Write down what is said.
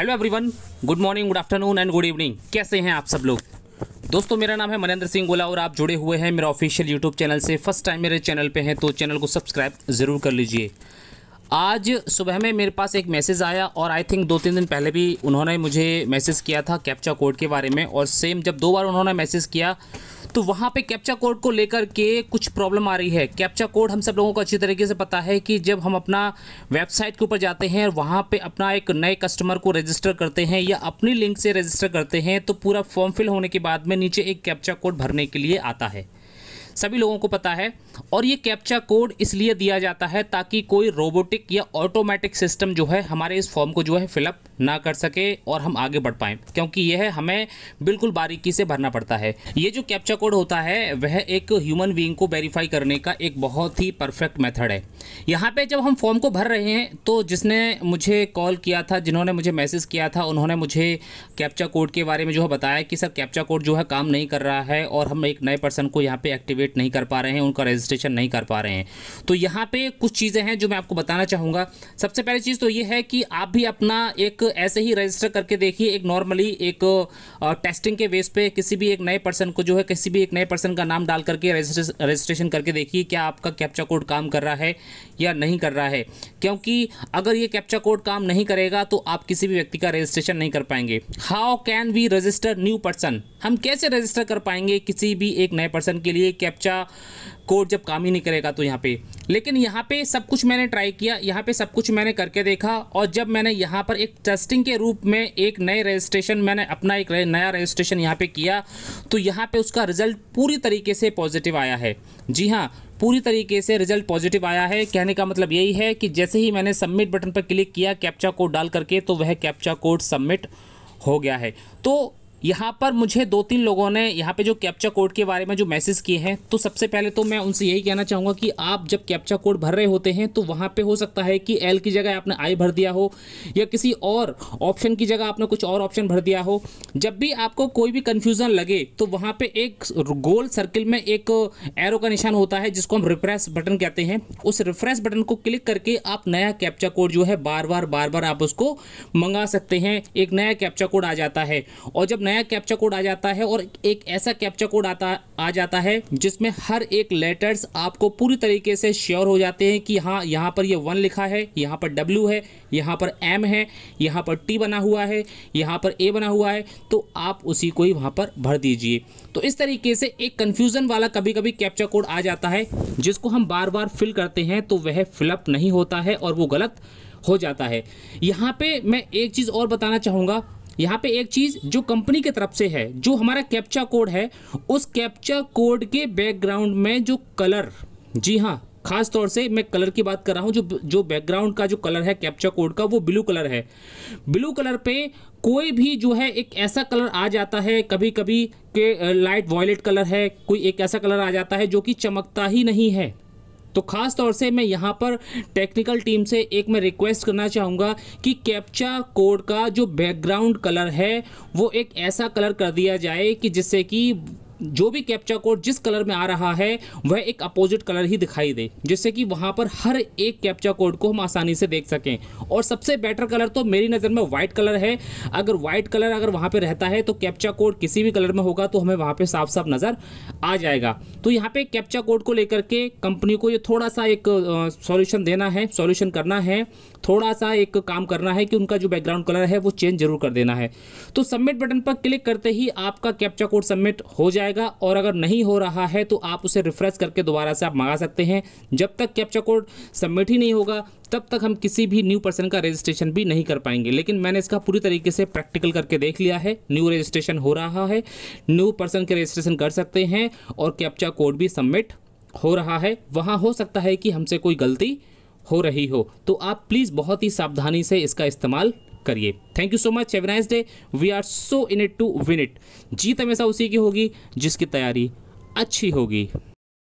hello everyone good morning good afternoon and good evening कैसे हैं आप सब लोग दोस्तों मेरा नाम है मनेंद्र सिंह गोला और आप जुड़े हुए हैं मेरा ऑफिशियल यूट्यूब चैनल से फर्स्ट टाइम मेरे चैनल पे हैं तो चैनल को सब्सक्राइब ज़रूर कर लीजिए आज सुबह में मेरे पास एक मैसेज आया और आई थिंक दो तीन दिन पहले भी उन्होंने मुझे मैसेज किया था कैप्चा कोड के बारे में और सेम जब दो बार उन्होंने मैसेज किया तो वहाँ पे कैप्चा कोड को लेकर के कुछ प्रॉब्लम आ रही है कैप्चा कोड हम सब लोगों को अच्छी तरीके से पता है कि जब हम अपना वेबसाइट के ऊपर जाते हैं और वहाँ पे अपना एक नए कस्टमर को रजिस्टर करते हैं या अपनी लिंक से रजिस्टर करते हैं तो पूरा फॉर्म फिल होने के बाद में नीचे एक कैप्चा कोड भरने के लिए आता है सभी लोगों को पता है और ये कैप्चा कोड इसलिए दिया जाता है ताकि कोई रोबोटिक या ऑटोमेटिक सिस्टम जो है हमारे इस फॉर्म को जो है फिलअप ना कर सके और हम आगे बढ़ पाएँ क्योंकि यह हमें बिल्कुल बारीकी से भरना पड़ता है ये जो कैप्चा कोड होता है वह एक ह्यूमन बींग को वेरीफाई करने का एक बहुत ही परफेक्ट मेथड है यहाँ पे जब हम फॉर्म को भर रहे हैं तो जिसने मुझे कॉल किया था जिन्होंने मुझे मैसेज किया था उन्होंने मुझे कैप्चा कोड के बारे में जो है बताया कि सर कैप्चा कोड जो है काम नहीं कर रहा है और हम एक नए पर्सन को यहाँ पर एक्टिवेट नहीं कर पा रहे हैं उनका रजिस्ट्रेशन नहीं कर पा रहे हैं तो यहाँ पर कुछ चीज़ें हैं जो मैं आपको बताना चाहूँगा सबसे पहली चीज़ तो ये है कि आप भी अपना एक ऐसे ही रजिस्टर करके देखिए एक नॉर्मली एक टेस्टिंग के बेस पे किसी भी एक नए पर्सन को जो है किसी भी एक नए पर्सन का नाम डाल करके रजिस्ट्रेशन करके देखिए क्या आपका कैप्चा कोड काम कर रहा है या नहीं कर रहा है क्योंकि अगर ये कैप्चा कोड काम नहीं करेगा तो आप किसी भी व्यक्ति का रजिस्ट्रेशन नहीं कर पाएंगे how can we register new person हम कैसे रजिस्टर कर पाएंगे किसी भी एक नए पर्सन के लिए कैप्चा कोड जब काम ही नहीं करेगा तो यहाँ पे लेकिन यहाँ पे सब कुछ मैंने ट्राई किया यहाँ पे सब कुछ मैंने करके देखा और जब मैंने यहाँ पर एक टेस्टिंग के रूप में एक नए रजिस्ट्रेशन मैंने अपना एक नया रजिस्ट्रेशन यहाँ पे किया तो यहाँ पे उसका रिजल्ट पूरी तरीके से पॉजिटिव आया है जी हाँ पूरी तरीके से रिजल्ट पॉजिटिव आया है कहने का मतलब यही है कि जैसे ही मैंने सबमिट बटन पर क्लिक किया कैप्चा कोड डाल करके तो वह कैप्चा कोड सबमिट हो गया है तो यहाँ पर मुझे दो तीन लोगों ने यहाँ पे जो कैप्चा कोड के बारे में जो मैसेज किए हैं तो सबसे पहले तो मैं उनसे यही कहना चाहूँगा कि आप जब कैप्चा कोड भर रहे होते हैं तो वहाँ पे हो सकता है कि एल की जगह आपने आई भर दिया हो या किसी और ऑप्शन की जगह आपने कुछ और ऑप्शन भर दिया हो जब भी आपको कोई भी कन्फ्यूज़न लगे तो वहाँ पर एक गोल सर्किल में एक एरो का निशान होता है जिसको हम रिफ्रेश बटन कहते हैं उस रिफ्रेश बटन को क्लिक करके आप नया कैप्चा कोड जो है बार बार बार बार आप उसको मंगा सकते हैं एक नया कैप्चा कोड आ जाता है और जब नया कैप्चा कोड आ जाता है और एक ऐसा कैप्चा कोड आता आ जाता है जिसमें हर एक लेटर्स आपको पूरी तरीके से श्योर हो जाते हैं कि हाँ यहाँ पर ये यह वन लिखा है यहाँ पर डब्ल्यू है यहाँ पर एम है यहाँ पर टी बना हुआ है यहाँ पर ए बना हुआ है तो आप उसी को ही वहाँ पर भर दीजिए तो इस तरीके से एक कन्फ्यूज़न वाला कभी कभी कैप्चा कोड आ जाता है जिसको हम बार बार फिल करते हैं तो वह फिलअप नहीं होता है और वो गलत हो जाता है यहाँ पे मैं एक चीज़ और बताना चाहूँगा यहाँ पे एक चीज़ जो कंपनी की तरफ से है जो हमारा कैप्चा कोड है उस कैप्चा कोड के बैकग्राउंड में जो कलर जी हाँ खास तौर से मैं कलर की बात कर रहा हूँ जो जो बैकग्राउंड का जो कलर है कैप्चा कोड का वो ब्लू कलर है ब्लू कलर पे कोई भी जो है एक ऐसा कलर आ जाता है कभी कभी के लाइट वॉयलेट कलर है कोई एक ऐसा कलर आ जाता है जो कि चमकता ही नहीं है तो ख़ास तौर से मैं यहाँ पर टेक्निकल टीम से एक मैं रिक्वेस्ट करना चाहूँगा कि कैप्चा कोड का जो बैकग्राउंड कलर है वो एक ऐसा कलर कर दिया जाए कि जिससे कि जो भी कैप्चा कोड जिस कलर में आ रहा है वह एक अपोजिट कलर ही दिखाई दे जिससे कि वहाँ पर हर एक कैप्चा कोड को हम आसानी से देख सकें और सबसे बेटर कलर तो मेरी नज़र में वाइट कलर है अगर वाइट कलर अगर वहाँ पर रहता है तो कैप्चा कोड किसी भी कलर में होगा तो हमें वहाँ पर साफ साफ नज़र आ जाएगा तो यहाँ पर कैप्चा कोड को लेकर के कंपनी को ये थोड़ा सा एक सॉल्यूशन देना है सॉल्यूशन करना है थोड़ा सा एक काम करना है कि उनका जो बैकग्राउंड कलर है वो चेंज जरूर कर देना है तो सबमिट बटन पर क्लिक करते ही आपका कैप्चा कोड सबमिट हो जाएगा जाएगा और अगर नहीं हो रहा है तो आप उसे रिफ्रेश करके दोबारा से आप मंगा सकते हैं जब तक कैप्चा कोड सबमिट ही नहीं होगा तब तक हम किसी भी न्यू पर्सन का रजिस्ट्रेशन भी नहीं कर पाएंगे लेकिन मैंने इसका पूरी तरीके से प्रैक्टिकल करके देख लिया है न्यू रजिस्ट्रेशन हो रहा है न्यू पर्सन के रजिस्ट्रेशन कर सकते हैं और कैप्चा कोड भी सबमिट हो रहा है वहाँ हो सकता है कि हमसे कोई गलती हो रही हो तो आप प्लीज़ बहुत ही सावधानी से इसका इस्तेमाल करिए thank you so much have nice day we are so in it to win it जीत हमेशा उसी की होगी जिसकी तैयारी अच्छी होगी